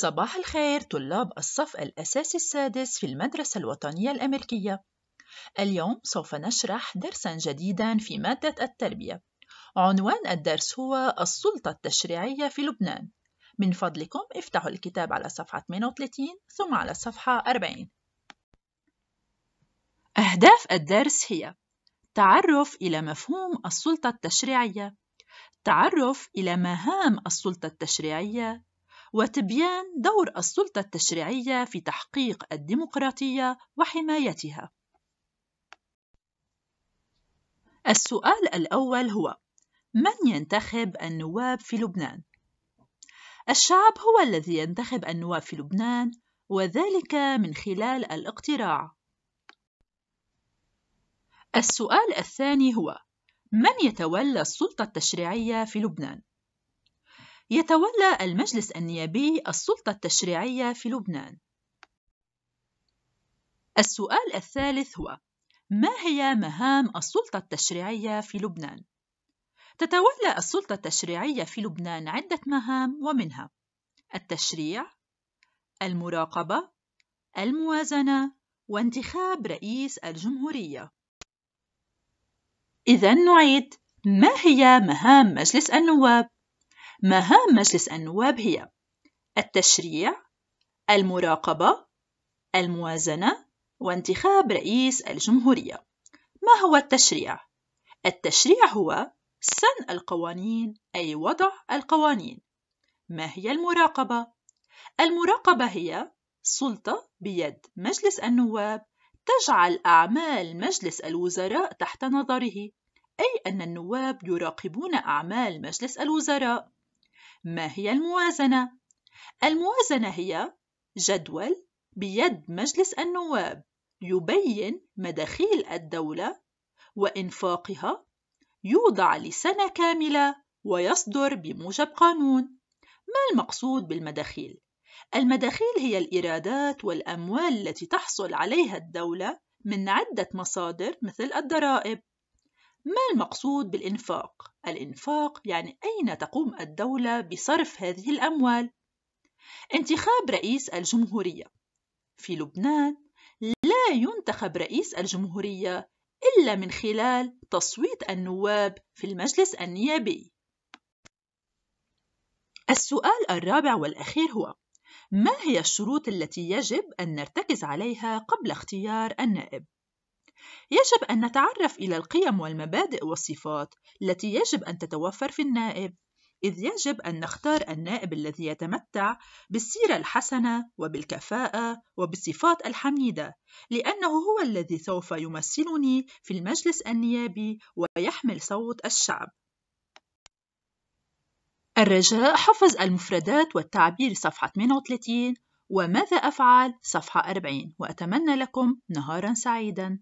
صباح الخير طلاب الصف الأساسي السادس في المدرسة الوطنية الأمريكية. اليوم سوف نشرح درسًا جديدًا في مادة التربية. عنوان الدرس هو السلطة التشريعية في لبنان. من فضلكم افتحوا الكتاب على صفحة 38 ثم على صفحة 40. أهداف الدرس هي: تعرف إلى مفهوم السلطة التشريعية، تعرف إلى مهام السلطة التشريعية وتبيان دور السلطة التشريعية في تحقيق الديمقراطية وحمايتها. السؤال الأول هو: من ينتخب النواب في لبنان؟ الشعب هو الذي ينتخب النواب في لبنان وذلك من خلال الاقتراع. السؤال الثاني هو: من يتولى السلطة التشريعية في لبنان؟ يتولى المجلس النيابي السلطة التشريعية في لبنان. السؤال الثالث هو: ما هي مهام السلطة التشريعية في لبنان؟ تتولى السلطة التشريعية في لبنان عدة مهام ومنها التشريع، المراقبة، الموازنة، وانتخاب رئيس الجمهورية. إذا نعيد، ما هي مهام مجلس النواب؟ مهام مجلس النواب هي التشريع المراقبة الموازنة وانتخاب رئيس الجمهورية ما هو التشريع؟ التشريع هو سن القوانين أي وضع القوانين ما هي المراقبة؟ المراقبة هي سلطة بيد مجلس النواب تجعل أعمال مجلس الوزراء تحت نظره أي أن النواب يراقبون أعمال مجلس الوزراء ما هي الموازنة؟ الموازنة هي جدول بيد مجلس النواب يبين مداخيل الدولة وإنفاقها يوضع لسنة كاملة ويصدر بموجب قانون. ما المقصود بالمداخيل؟ المداخيل هي الإيرادات والأموال التي تحصل عليها الدولة من عدة مصادر مثل الضرائب ما المقصود بالإنفاق؟ الإنفاق يعني أين تقوم الدولة بصرف هذه الأموال؟ انتخاب رئيس الجمهورية في لبنان لا ينتخب رئيس الجمهورية إلا من خلال تصويت النواب في المجلس النيابي. السؤال الرابع والأخير هو: ما هي الشروط التي يجب أن نرتكز عليها قبل اختيار النائب؟ يجب أن نتعرف إلى القيم والمبادئ والصفات التي يجب أن تتوفر في النائب، إذ يجب أن نختار النائب الذي يتمتع بالسيرة الحسنة وبالكفاءة وبالصفات الحميدة، لأنه هو الذي سوف يمثلني في المجلس النيابي ويحمل صوت الشعب. الرجاء حفظ المفردات والتعبير صفحة 38 وماذا أفعل صفحة 40 وأتمنى لكم نهارا سعيدا